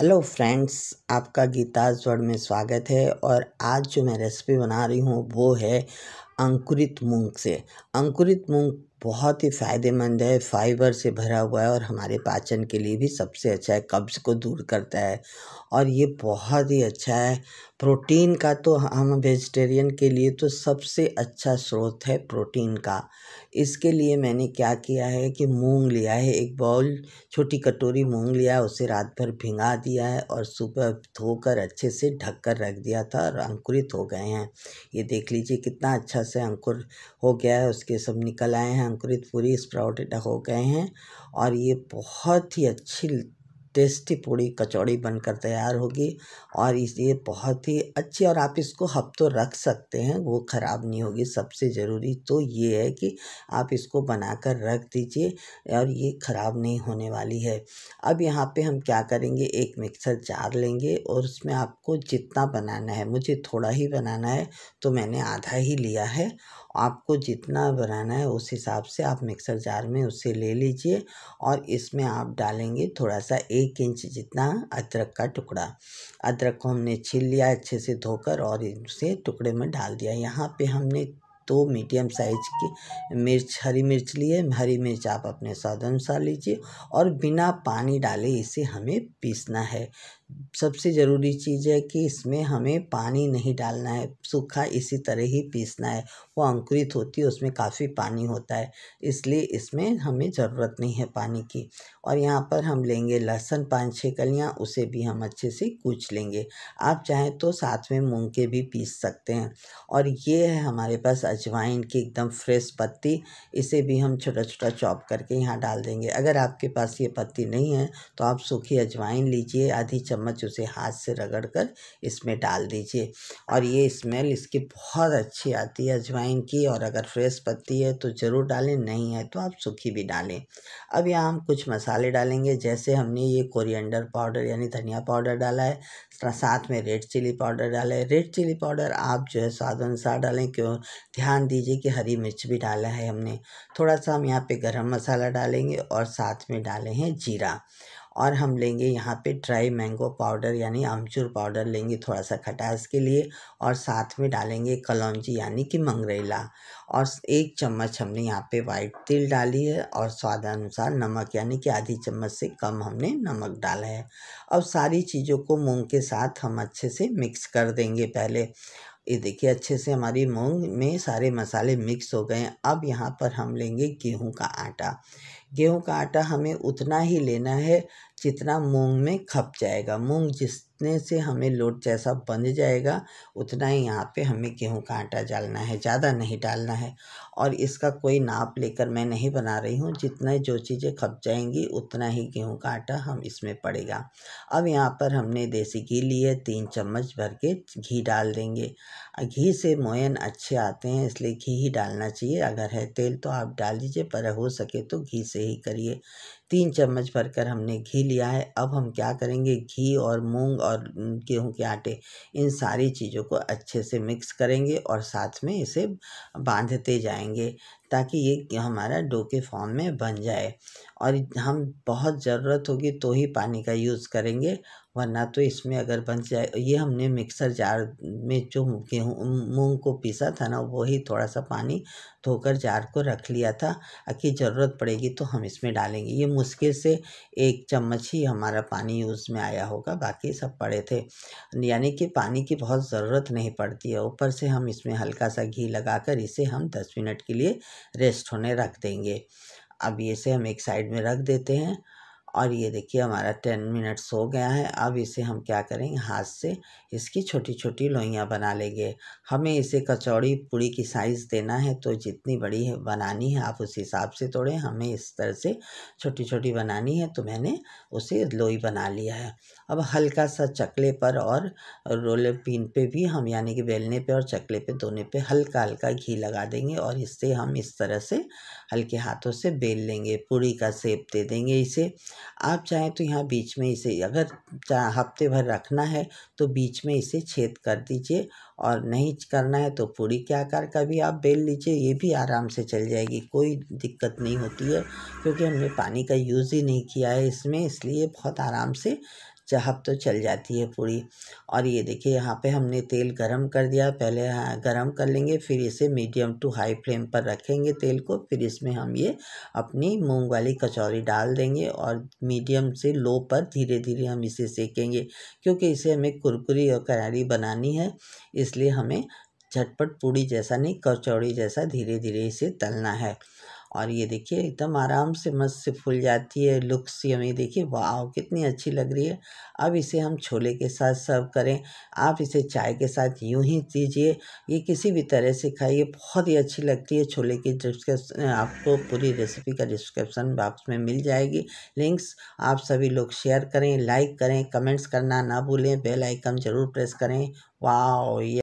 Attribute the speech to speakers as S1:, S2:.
S1: hello friends आपका Gita sword में स्वागत है और आज जो मैं रेसिपी बना रही हूँ वो है अंकुरित मूंग से अंकुरित मूंग बहुत ही फ़ायदेमंद है फाइबर से भरा हुआ है और हमारे पाचन के लिए भी सबसे अच्छा है कब्ज़ को दूर करता है और ये बहुत ही अच्छा है प्रोटीन का तो हम वेजिटेरियन के लिए तो सबसे अच्छा स्रोत है प्रोटीन का इसके लिए मैंने क्या किया है कि मूंग लिया है एक बाउल छोटी कटोरी मूंग लिया है उसे रात भर भिंगा दिया है और सुबह धोकर अच्छे से ढक कर रख दिया था और अंकुरित हो गए हैं ये देख लीजिए कितना अच्छा से अंकुर हो गया है उसके सब निकल आए हैं अंकुरित पूरी स्प्राउटेड हो गए हैं और ये बहुत ही अच्छी टेस्टी पूड़ी कचौड़ी बनकर तैयार होगी और इसलिए बहुत ही अच्छी और आप इसको हफ्तों रख सकते हैं वो ख़राब नहीं होगी सबसे ज़रूरी तो ये है कि आप इसको बनाकर रख दीजिए और ये ख़राब नहीं होने वाली है अब यहाँ पे हम क्या करेंगे एक मिक्सर जार लेंगे और उसमें आपको जितना बनाना है मुझे थोड़ा ही बनाना है तो मैंने आधा ही लिया है आपको जितना बनाना है उस हिसाब से आप मिक्सर जार में उसे ले लीजिए और इसमें आप डालेंगे थोड़ा सा एक इंच जितना अदरक का टुकड़ा अदरक को हमने छील लिया अच्छे से धोकर और उसे टुकड़े में डाल दिया यहाँ पे हमने दो मीडियम साइज की मिर्च हरी मिर्च ली है हरी मिर्च आप अपने स्वाद अनुसार लीजिए और बिना पानी डाले इसे हमें पीसना है सबसे ज़रूरी चीज़ है कि इसमें हमें पानी नहीं डालना है सूखा इसी तरह ही पीसना है वो अंकुरित होती है उसमें काफ़ी पानी होता है इसलिए इसमें हमें ज़रूरत नहीं है पानी की और यहाँ पर हम लेंगे लहसुन पाँच छः कलियाँ उसे भी हम अच्छे से कूच लेंगे आप चाहें तो साथ में मूँग के भी पीस सकते हैं और ये है हमारे पास अजवाइन की एकदम फ्रेश पत्ती इसे भी हम छोटा छोटा चॉप करके यहाँ डाल देंगे अगर आपके पास ये पत्ती नहीं है तो आप सूखी अजवाइन लीजिए आधी चम्मच चम्मच उसे हाथ से रगड़ कर इसमें डाल दीजिए और ये स्मेल इसकी बहुत अच्छी आती है अजवाइन की और अगर फ्रेश पत्ती है तो ज़रूर डालें नहीं है तो आप सूखी भी डालें अब यहाँ हम कुछ मसाले डालेंगे जैसे हमने ये कोरिएंडर पाउडर यानी धनिया पाउडर डाला है साथ में रेड चिली पाउडर डाला है रेड चिली पाउडर आप जो है स्वाद अनुसार डालें क्यों ध्यान दीजिए कि हरी मिर्च भी डाला है हमने थोड़ा सा हम यहाँ पे गर्म मसाला डालेंगे और साथ में डाले हैं जीरा और हम लेंगे यहाँ पे ड्राई मैंगो पाउडर यानी अमचूर पाउडर लेंगे थोड़ा सा खटास के लिए और साथ में डालेंगे कलौजी यानी कि मंगरेला और एक चम्मच हमने यहाँ पे वाइट तिल डाली है और स्वादानुसार नमक यानी कि आधी चम्मच से कम हमने नमक डाला है अब सारी चीज़ों को मूँग के साथ हम अच्छे से मिक्स कर देंगे पहले ये देखिए अच्छे से हमारी मूंग में सारे मसाले मिक्स हो गए अब यहाँ पर हम लेंगे गेहूं का आटा गेहूँ का आटा हमें उतना ही लेना है जितना मूंग में खप जाएगा मूंग जितने से हमें लोट जैसा बन जाएगा उतना ही यहाँ पे हमें गेहूँ का आटा डालना है ज़्यादा नहीं डालना है और इसका कोई नाप लेकर मैं नहीं बना रही हूँ जितना जो चीज़ें खप जाएंगी उतना ही गेहूँ का आटा हम इसमें पड़ेगा अब यहाँ पर हमने देसी घी ली है तीन चम्मच भर के घी डाल देंगे घी से मोयन अच्छे आते हैं इसलिए घी ही डालना चाहिए अगर है तेल तो आप डाल दीजिए पर हो सके तो घी से ऐसे ही करिए तीन चम्मच भर कर हमने घी लिया है अब हम क्या करेंगे घी और मूंग और गेहूं के आटे इन सारी चीज़ों को अच्छे से मिक्स करेंगे और साथ में इसे बांधते जाएंगे ताकि ये हमारा डो के फॉर्म में बन जाए और हम बहुत ज़रूरत होगी तो ही पानी का यूज़ करेंगे वरना तो इसमें अगर बन जाए ये हमने मिक्सर जार में जो गेहूँ मूँग को पीसा था ना वही थोड़ा सा पानी धोकर जार को रख लिया था कि ज़रूरत पड़ेगी तो हम इसमें डालेंगे ये मुश्किल से एक चम्मच ही हमारा पानी यूज़ में आया होगा बाकी सब पड़े थे यानी कि पानी की बहुत ज़रूरत नहीं पड़ती है ऊपर से हम इसमें हल्का सा घी लगाकर इसे हम दस मिनट के लिए रेस्ट होने रख देंगे अब इसे हम एक साइड में रख देते हैं और ये देखिए हमारा टेन मिनट्स हो गया है अब इसे हम क्या करेंगे हाथ से इसकी छोटी छोटी लोइयाँ बना लेंगे हमें इसे कचौड़ी पूड़ी की साइज़ देना है तो जितनी बड़ी है बनानी है आप उस हिसाब से तोड़ें हमें इस तरह से छोटी छोटी बनानी है तो मैंने उसे लोई बना लिया है अब हल्का सा चकले पर और रोले पिन पे भी हम यानी कि बेलने पे और चकले पे दोनों पे हल्का हल्का घी लगा देंगे और इससे हम इस तरह से हल्के हाथों से बेल लेंगे पूड़ी का सेप दे देंगे इसे आप चाहें तो यहाँ बीच में इसे अगर हफ्ते भर रखना है तो बीच में इसे छेद कर दीजिए और नहीं करना है तो पूड़ी के आकार का भी आप बेल लीजिए ये भी आराम से चल जाएगी कोई दिक्कत नहीं होती है क्योंकि हमने पानी का यूज़ ही नहीं किया है इसमें इसलिए बहुत आराम से चाहत तो चल जाती है पूरी और ये देखिए यहाँ पे हमने तेल गरम कर दिया पहले हाँ गरम कर लेंगे फिर इसे मीडियम टू हाई फ्लेम पर रखेंगे तेल को फिर इसमें हम ये अपनी मूंग वाली कचौरी डाल देंगे और मीडियम से लो पर धीरे धीरे हम इसे सेकेंगे क्योंकि इसे हमें कुरकुरी और करारी बनानी है इसलिए हमें झटपट पूड़ी जैसा नहीं कचौड़ी जैसा धीरे धीरे इसे तलना है और ये देखिए एकदम आराम से मस्त से फूल जाती है लुक्स हमें देखिए वाह कितनी अच्छी लग रही है अब इसे हम छोले के साथ सर्व करें आप इसे चाय के साथ यूं ही दीजिए ये किसी भी तरह से खाइए बहुत ही अच्छी लगती है छोले की डिस्क्रिप्शन आपको पूरी रेसिपी का डिस्क्रिप्सन बॉक्स में मिल जाएगी लिंक्स आप सभी लोग शेयर करें लाइक करें कमेंट्स करना ना भूलें बेल आइकन ज़रूर प्रेस करें वाह ये